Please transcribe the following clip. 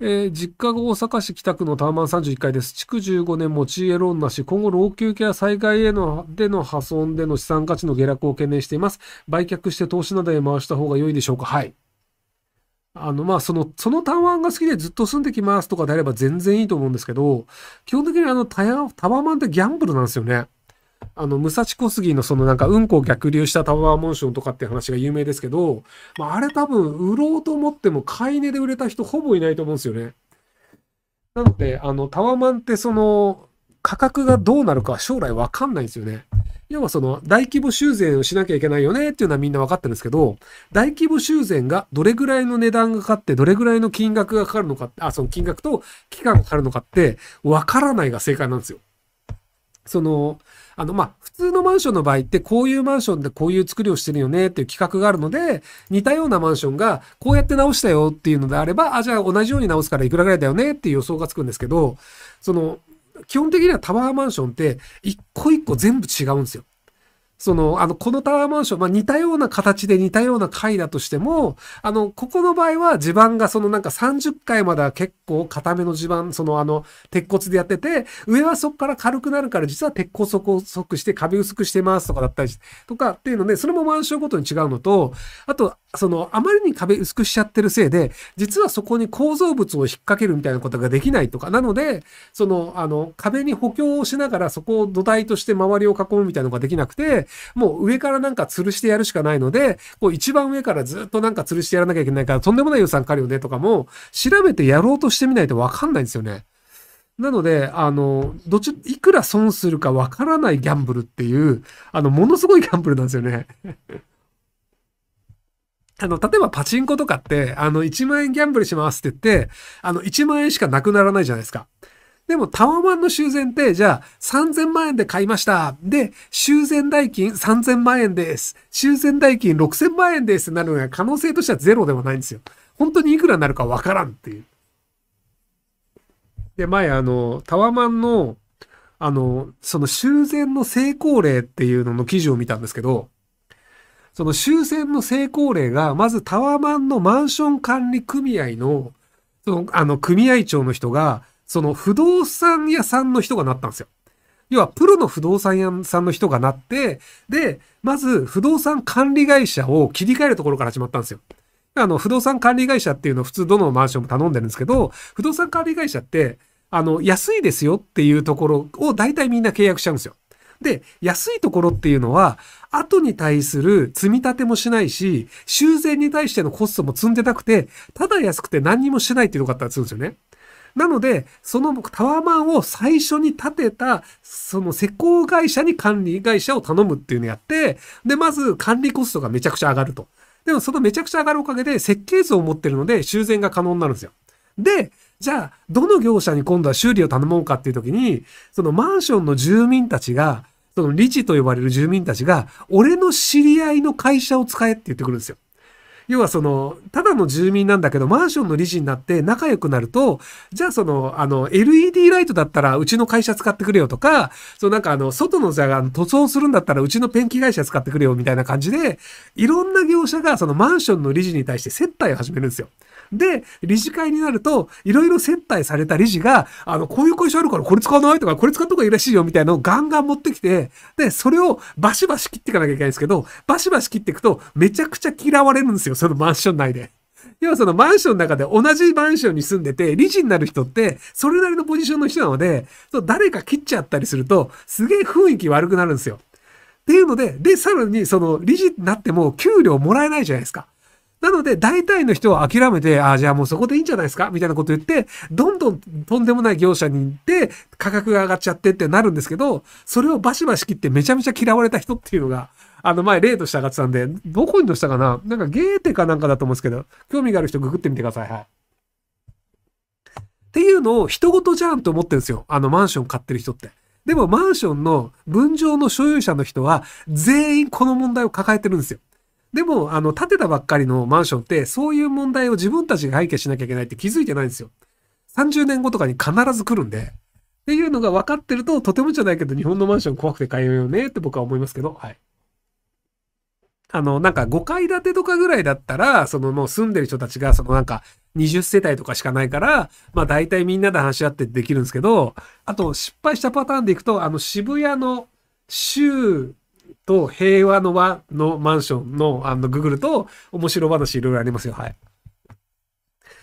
えー、実家が大阪市北区のタワマン31階です。築15年持ち家ローンなし、今後老朽化や災害へのでの破損での資産価値の下落を懸念しています。売却して投資などへ回した方が良いでしょうかはい。あの、まあ、その、そのタワマンが好きでずっと住んできますとかであれば全然いいと思うんですけど、基本的にあのタワマンってギャンブルなんですよね。あの、武蔵小杉のそのなんか、うんこを逆流したタワーモンションとかって話が有名ですけど、まあ、あれ多分、売ろうと思っても買い値で売れた人ほぼいないと思うんですよね。なので、あの、タワマンってその、価格がどうなるか将来わかんないんですよね。要はその大規模修繕をしなきゃいけないよねっていうのはみんな分かってるんですけど、大規模修繕がどれぐらいの値段がかかって、どれぐらいの金額がかかるのか、あ、その金額と期間がかかるのかってわからないが正解なんですよ。その、あの、まあ、普通のマンションの場合って、こういうマンションでこういう作りをしてるよねっていう企画があるので、似たようなマンションがこうやって直したよっていうのであれば、あ、じゃあ同じように直すからいくらぐらいだよねっていう予想がつくんですけど、その、基本的にはタワーマンションって、一個一個全部違うんですよ。その、あの、このタワーマンション、まあ、似たような形で似たような階だとしても、あの、ここの場合は地盤がそのなんか30階までは結構固めの地盤、そのあの、鉄骨でやってて、上はそこから軽くなるから実は鉄骨を細くして壁薄くしてますとかだったり、とかっていうので、それもマンションごとに違うのと、あと、その、あまりに壁薄くしちゃってるせいで、実はそこに構造物を引っ掛けるみたいなことができないとか、なので、その、あの、壁に補強をしながらそこを土台として周りを囲むみたいなのができなくて、もう上からなんか吊るしてやるしかないので、こう一番上からずっとなんか吊るしてやらなきゃいけないから、とんでもない予算かかるよねとかも、調べてやろうとしてみないとわかんないんですよね。なので、あの、どっち、いくら損するかわからないギャンブルっていう、あの、ものすごいギャンブルなんですよね。あの、例えばパチンコとかって、あの、1万円ギャンブルしますって言って、あの、1万円しかなくならないじゃないですか。でもタワマンの修繕って、じゃあ3000万円で買いました。で、修繕代金3000万円です。修繕代金6000万円ですってなるのが可能性としてはゼロではないんですよ。本当にいくらになるかわからんっていう。で、前あの、タワマンの、あの、その修繕の成功例っていうのの記事を見たんですけど、その修繕の成功例が、まずタワマンのマンション管理組合の、その、あの、組合長の人が、その不動産屋さんの人がなったんですよ。要は、プロの不動産屋さんの人がなって、で、まず、不動産管理会社を切り替えるところから始まったんですよ。あの、不動産管理会社っていうのは普通どのマンションも頼んでるんですけど、不動産管理会社って、あの、安いですよっていうところを大体みんな契約しちゃうんですよ。で、安いところっていうのは、後に対する積み立てもしないし、修繕に対してのコストも積んでなくて、ただ安くて何にもしないっていうのがあったりするんですよね。なので、そのタワマンを最初に建てた、その施工会社に管理会社を頼むっていうのをやって、で、まず管理コストがめちゃくちゃ上がると。でもそのめちゃくちゃ上がるおかげで設計図を持ってるので修繕が可能になるんですよ。で、じゃあ、どの業者に今度は修理を頼もうかっていう時に、そのマンションの住民たちが、その理事と呼ばれる住民たちが、俺の知り合いの会社を使えって言ってくるんですよ。要はその、ただの住民なんだけど、マンションの理事になって仲良くなると、じゃあその、あの、LED ライトだったらうちの会社使ってくれよとか、そうなんかあの、外のじゃあ塗装するんだったらうちのペンキ会社使ってくれよみたいな感じで、いろんな業者がそのマンションの理事に対して接待を始めるんですよ。で、理事会になると、いろいろ接待された理事が、あの、こういう会社あるからこれ使わないとか、これ使った方がいいらしいよみたいなのをガンガン持ってきて、で、それをバシバシ切っていかなきゃいけないんですけど、バシバシ切っていくと、めちゃくちゃ嫌われるんですよ、そのマンション内で。要はそのマンションの中で同じマンションに住んでて、理事になる人って、それなりのポジションの人なので、誰か切っちゃったりすると、すげえ雰囲気悪くなるんですよ。っていうので、で、さらにその理事になっても給料もらえないじゃないですか。なので、大体の人は諦めて、ああ、じゃあもうそこでいいんじゃないですかみたいなこと言って、どんどんとんでもない業者に行って、価格が上がっちゃってってなるんですけど、それをバシバシ切ってめちゃめちゃ嫌われた人っていうのが、あの前例として上がってたんで、どこにとしたかななんかゲーテかなんかだと思うんですけど、興味がある人ググってみてください。はい。っていうのを人事じゃんと思ってるんですよ。あのマンション買ってる人って。でもマンションの分譲の所有者の人は全員この問題を抱えてるんですよ。でも、あの、建てたばっかりのマンションって、そういう問題を自分たちが解決しなきゃいけないって気づいてないんですよ。30年後とかに必ず来るんで。っていうのが分かってると、とてもじゃないけど、日本のマンション怖くて買えようよねって僕は思いますけど、はい。あの、なんか5階建てとかぐらいだったら、そのもう住んでる人たちが、そのなんか20世帯とかしかないから、まあ大体みんなで話し合ってできるんですけど、あと失敗したパターンでいくと、あの渋谷の週と、平和の和のマンションの、あの、ググると、面白話いろいろありますよ。はい。